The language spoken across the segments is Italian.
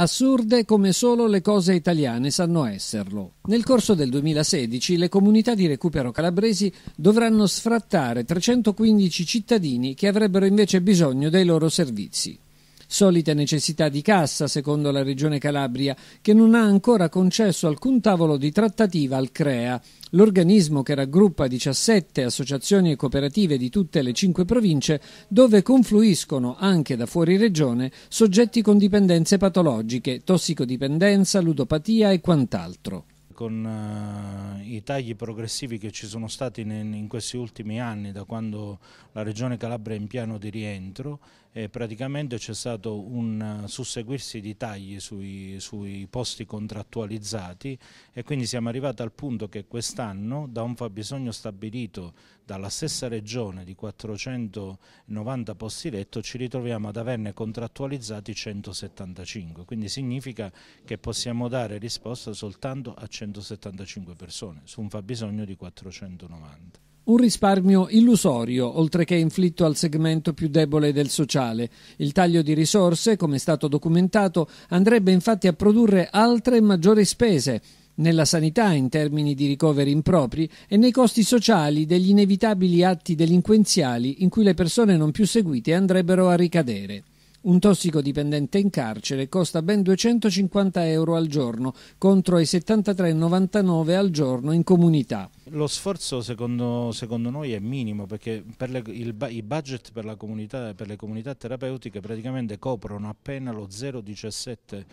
assurde come solo le cose italiane sanno esserlo. Nel corso del 2016 le comunità di recupero calabresi dovranno sfrattare 315 cittadini che avrebbero invece bisogno dei loro servizi solite necessità di cassa, secondo la Regione Calabria, che non ha ancora concesso alcun tavolo di trattativa al CREA, l'organismo che raggruppa 17 associazioni e cooperative di tutte le cinque province, dove confluiscono, anche da fuori regione, soggetti con dipendenze patologiche, tossicodipendenza, ludopatia e quant'altro con eh, i tagli progressivi che ci sono stati in, in questi ultimi anni, da quando la Regione Calabria è in piano di rientro, eh, praticamente c'è stato un eh, susseguirsi di tagli sui, sui, posti contrattualizzati e quindi siamo arrivati al punto che quest'anno da un fabbisogno stabilito dalla stessa regione di 490 posti letto ci ritroviamo ad averne contrattualizzati 175, quindi significa che possiamo dare risposta soltanto a 175 persone su un fabbisogno di 490. Un risparmio illusorio, oltre che inflitto al segmento più debole del sociale. Il taglio di risorse, come è stato documentato, andrebbe infatti a produrre altre maggiori spese nella sanità in termini di ricoveri impropri e nei costi sociali degli inevitabili atti delinquenziali in cui le persone non più seguite andrebbero a ricadere. Un tossicodipendente in carcere costa ben 250 euro al giorno contro i 73,99 al giorno in comunità. Lo sforzo secondo, secondo noi è minimo perché per le, il, i budget per, comunità, per le comunità terapeutiche praticamente coprono appena lo 0,17%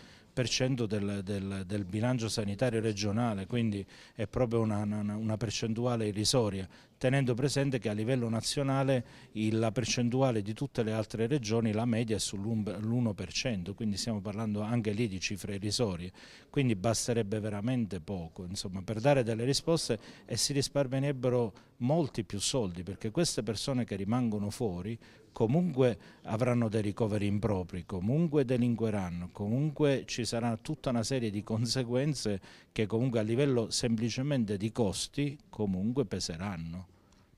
3% del, del, del, bilancio sanitario regionale, quindi è proprio una, una, una percentuale irrisoria, tenendo presente che a livello nazionale la percentuale di tutte le altre regioni, la media è sull'1%, quindi stiamo parlando anche lì di cifre irrisorie, quindi basterebbe veramente poco insomma, per dare delle risposte e si risparmierebbero molti più soldi perché queste persone che rimangono fuori comunque avranno dei ricoveri impropri, comunque delinqueranno, comunque ci sarà tutta una serie di conseguenze che comunque a livello semplicemente di costi comunque peseranno.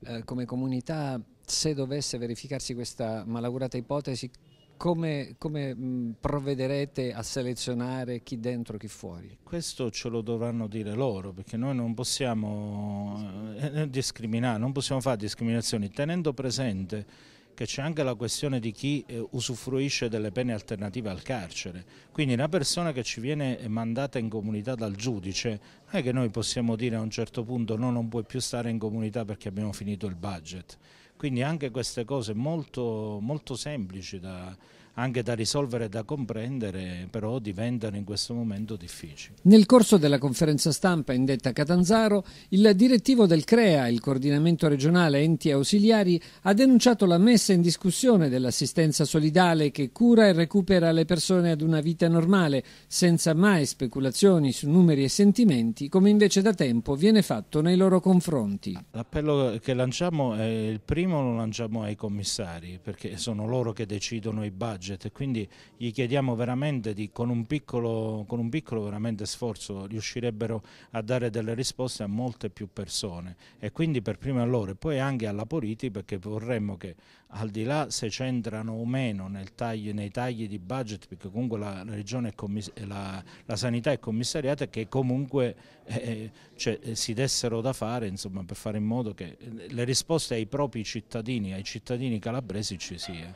Eh, come comunità se dovesse verificarsi questa malaugurata ipotesi come, come mm, provvederete a selezionare chi dentro e chi fuori? Questo ce lo dovranno dire loro perché noi non possiamo eh, eh, discriminare, non possiamo fare discriminazioni tenendo presente che c'è anche la questione di chi eh, usufruisce delle pene alternative al carcere. Quindi una persona che ci viene mandata in comunità dal giudice non è che noi possiamo dire a un certo punto no, non puoi più stare in comunità perché abbiamo finito il budget. Quindi anche queste cose molto, molto semplici da, anche da risolvere e da comprendere, però diventano in questo momento difficili. Nel corso della conferenza stampa indetta a Catanzaro, il direttivo del CREA, il coordinamento regionale enti ausiliari, ha denunciato la messa in discussione dell'assistenza solidale che cura e recupera le persone ad una vita normale, senza mai speculazioni su numeri e sentimenti, come invece da tempo viene fatto nei loro confronti. L'appello che lanciamo è il primo primo lo lanciamo ai commissari perché sono loro che decidono i budget e quindi gli chiediamo veramente di con un piccolo, con un piccolo sforzo riuscirebbero a dare delle risposte a molte più persone e quindi per prima a loro e poi anche alla politica perché vorremmo che al di là se c'entrano o meno taglio, nei tagli di budget perché comunque la, regione è la, la, sanità è commissariata che comunque eh, eh cioè, eh, si dessero da fare insomma, per fare in modo che eh, le risposte ai propri cittadini cittadini, ai cittadini calabresi ci sia.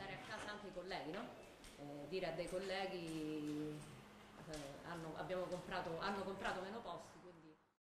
Colleghi, no? eh, dire a dei colleghi eh, hanno, comprato, hanno comprato meno posti.